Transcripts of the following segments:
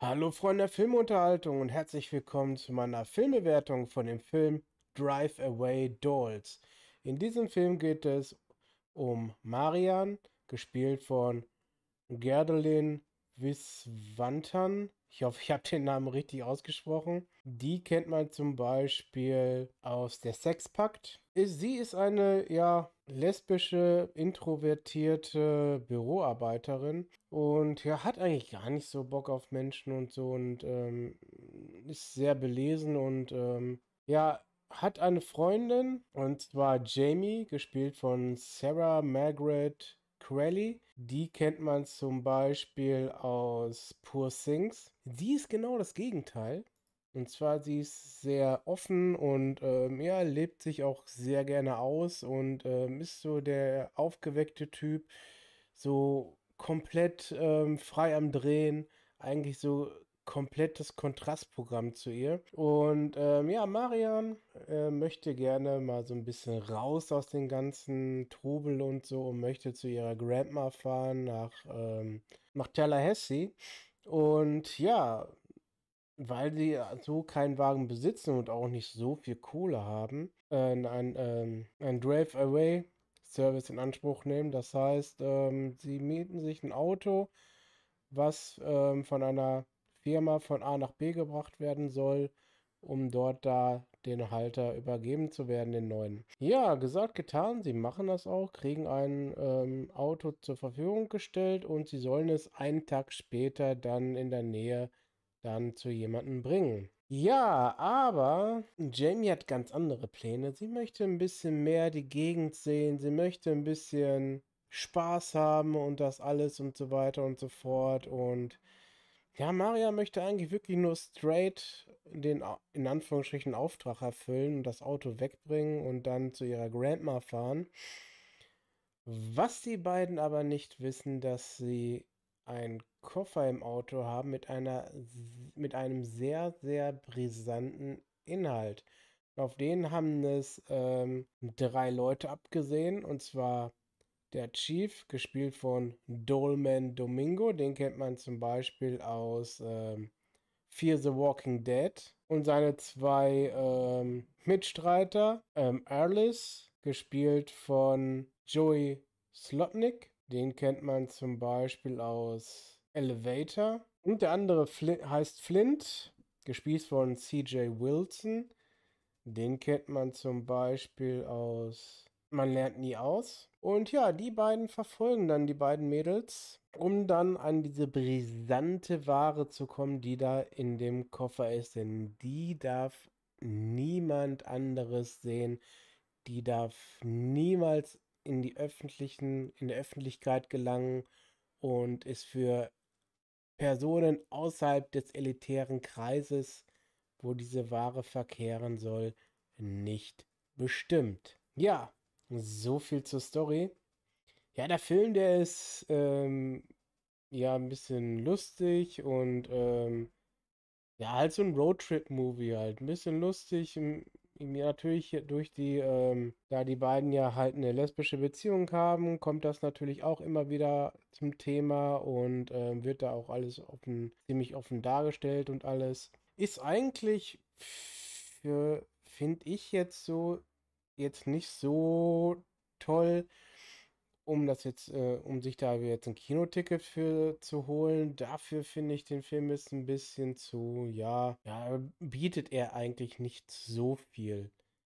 Hallo Freunde der Filmunterhaltung und herzlich willkommen zu meiner Filmbewertung von dem Film Drive Away Dolls. In diesem Film geht es um Marian, gespielt von Gerdelin Viswantan. Ich hoffe, ich habe den Namen richtig ausgesprochen. Die kennt man zum Beispiel aus der Sexpakt. Sie ist eine, ja, lesbische, introvertierte Büroarbeiterin und ja, hat eigentlich gar nicht so Bock auf Menschen und so und ähm, ist sehr belesen und ähm, ja, hat eine Freundin und zwar Jamie, gespielt von Sarah Margaret Corelli. Die kennt man zum Beispiel aus Poor Things. Die ist genau das Gegenteil. Und zwar, sie ist sehr offen und ähm, ja, lebt sich auch sehr gerne aus und ähm, ist so der aufgeweckte Typ, so komplett ähm, frei am Drehen, eigentlich so komplettes Kontrastprogramm zu ihr. Und ähm, ja, Marian äh, möchte gerne mal so ein bisschen raus aus den ganzen Trubel und so und möchte zu ihrer Grandma fahren nach, ähm, nach Tallahassee. Und ja, weil sie so keinen Wagen besitzen und auch nicht so viel Kohle haben, äh, ein, ähm, ein Drive-Away-Service in Anspruch nehmen. Das heißt, ähm, sie mieten sich ein Auto, was ähm, von einer Firma von A nach B gebracht werden soll, um dort da den Halter übergeben zu werden, den neuen. Ja, gesagt, getan. Sie machen das auch, kriegen ein ähm, Auto zur Verfügung gestellt und sie sollen es einen Tag später dann in der Nähe dann zu jemandem bringen. Ja, aber Jamie hat ganz andere Pläne. Sie möchte ein bisschen mehr die Gegend sehen. Sie möchte ein bisschen Spaß haben und das alles und so weiter und so fort. Und ja, Maria möchte eigentlich wirklich nur straight den in Anführungsstrichen Auftrag erfüllen und das Auto wegbringen und dann zu ihrer Grandma fahren. Was die beiden aber nicht wissen, dass sie einen Koffer im Auto haben mit einer mit einem sehr sehr brisanten Inhalt. Auf den haben es ähm, drei Leute abgesehen und zwar der Chief, gespielt von Dolman Domingo, den kennt man zum Beispiel aus ähm, Fear the Walking Dead. Und seine zwei ähm, Mitstreiter, ähm, Alice, gespielt von Joey Slotnick, den kennt man zum Beispiel aus Elevator. Und der andere Flint, heißt Flint, gespielt von CJ Wilson. Den kennt man zum Beispiel aus man lernt nie aus. Und ja, die beiden verfolgen dann die beiden Mädels, um dann an diese brisante Ware zu kommen, die da in dem Koffer ist. Denn die darf niemand anderes sehen. Die darf niemals in die öffentlichen, in der Öffentlichkeit gelangen und ist für Personen außerhalb des elitären Kreises, wo diese Ware verkehren soll, nicht bestimmt. Ja, so viel zur Story. Ja, der Film, der ist ähm, ja ein bisschen lustig und ähm, ja, halt so ein Roadtrip-Movie halt. Ein bisschen lustig. Natürlich durch die, ähm, da die beiden ja halt eine lesbische Beziehung haben, kommt das natürlich auch immer wieder zum Thema und ähm, wird da auch alles offen, ziemlich offen dargestellt und alles. Ist eigentlich für, finde ich jetzt so jetzt nicht so toll, um das jetzt, äh, um sich da jetzt ein Kinoticket für zu holen. Dafür finde ich den Film ist ein bisschen zu, ja, ja, bietet er eigentlich nicht so viel.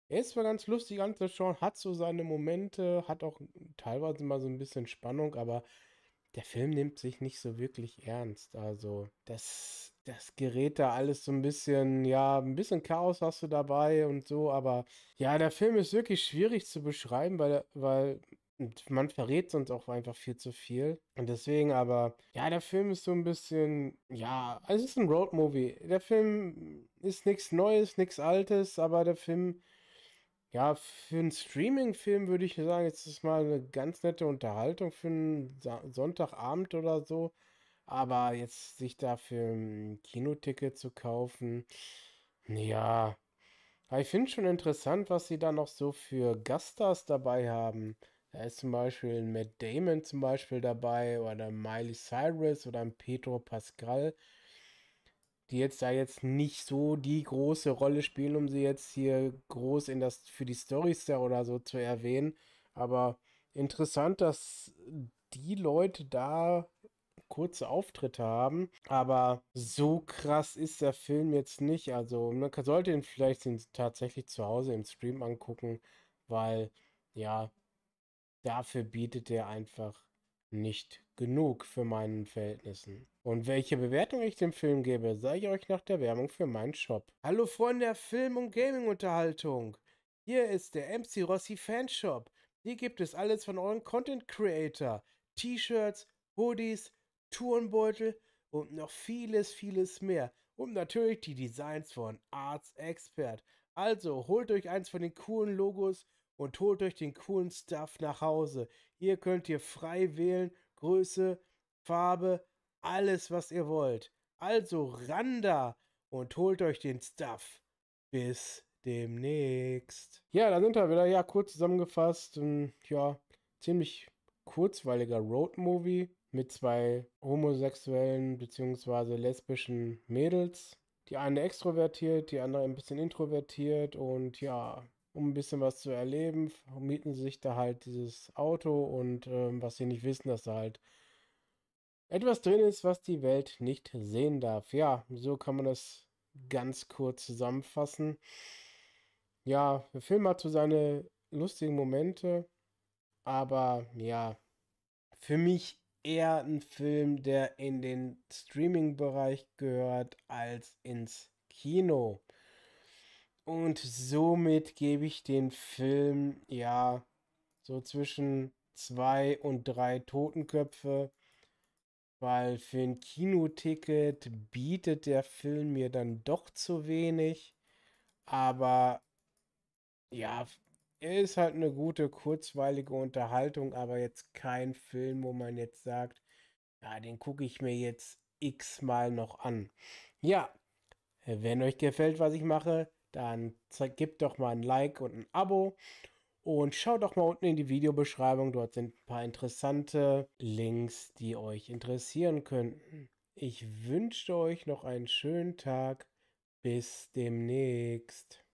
Er ist zwar ganz lustig anzuschauen, hat so seine Momente, hat auch teilweise mal so ein bisschen Spannung, aber der Film nimmt sich nicht so wirklich ernst. Also, das das gerät da alles so ein bisschen, ja, ein bisschen Chaos hast du dabei und so, aber ja, der Film ist wirklich schwierig zu beschreiben, weil, weil man verrät sonst auch einfach viel zu viel. Und deswegen aber, ja, der Film ist so ein bisschen, ja, es ist ein Roadmovie. Der Film ist nichts Neues, nichts Altes, aber der Film, ja, für einen Streaming-Film würde ich sagen, jetzt ist mal eine ganz nette Unterhaltung für einen Sonntagabend oder so. Aber jetzt sich dafür ein hm, Kinoticket zu kaufen, ja. Aber ich finde schon interessant, was sie da noch so für Gaststars dabei haben. Da ist zum Beispiel ein Matt Damon zum Beispiel dabei oder Miley Cyrus oder ein Pedro Pascal, die jetzt da jetzt nicht so die große Rolle spielen, um sie jetzt hier groß in das für die Storys da oder so zu erwähnen. Aber interessant, dass die Leute da kurze Auftritte haben. Aber so krass ist der Film jetzt nicht. Also man sollte ihn vielleicht tatsächlich zu Hause im Stream angucken, weil ja, dafür bietet er einfach nicht genug für meinen Verhältnissen. Und welche Bewertung ich dem Film gebe, sage ich euch nach der Werbung für meinen Shop. Hallo Freunde der Film- und Gaming-Unterhaltung. Hier ist der MC Rossi Fanshop. Hier gibt es alles von euren Content Creator. T-Shirts, Hoodies, Turnbeutel und noch vieles, vieles mehr. Und natürlich die Designs von Arts Expert. Also holt euch eins von den coolen Logos und holt euch den coolen Stuff nach Hause. Hier könnt ihr frei wählen, Größe, Farbe, alles, was ihr wollt. Also ran da und holt euch den Stuff. Bis demnächst. Ja, da sind wir wieder. Ja, kurz zusammengefasst. Ähm, ja, ziemlich kurzweiliger Roadmovie mit zwei homosexuellen bzw. lesbischen Mädels. Die eine extrovertiert, die andere ein bisschen introvertiert und ja, um ein bisschen was zu erleben, mieten sie sich da halt dieses Auto und ähm, was sie nicht wissen, dass da halt etwas drin ist, was die Welt nicht sehen darf. Ja, so kann man das ganz kurz zusammenfassen. Ja, der Film hat so seine lustigen Momente, aber ja, für mich eher ein Film, der in den Streaming-Bereich gehört als ins Kino. Und somit gebe ich den Film, ja, so zwischen zwei und drei Totenköpfe, weil für ein Kinoticket bietet der Film mir dann doch zu wenig. Aber ja, ist halt eine gute, kurzweilige Unterhaltung, aber jetzt kein Film, wo man jetzt sagt, ja, den gucke ich mir jetzt x-mal noch an. Ja, wenn euch gefällt, was ich mache, dann gebt doch mal ein Like und ein Abo. Und schaut doch mal unten in die Videobeschreibung, dort sind ein paar interessante Links, die euch interessieren könnten. Ich wünsche euch noch einen schönen Tag. Bis demnächst.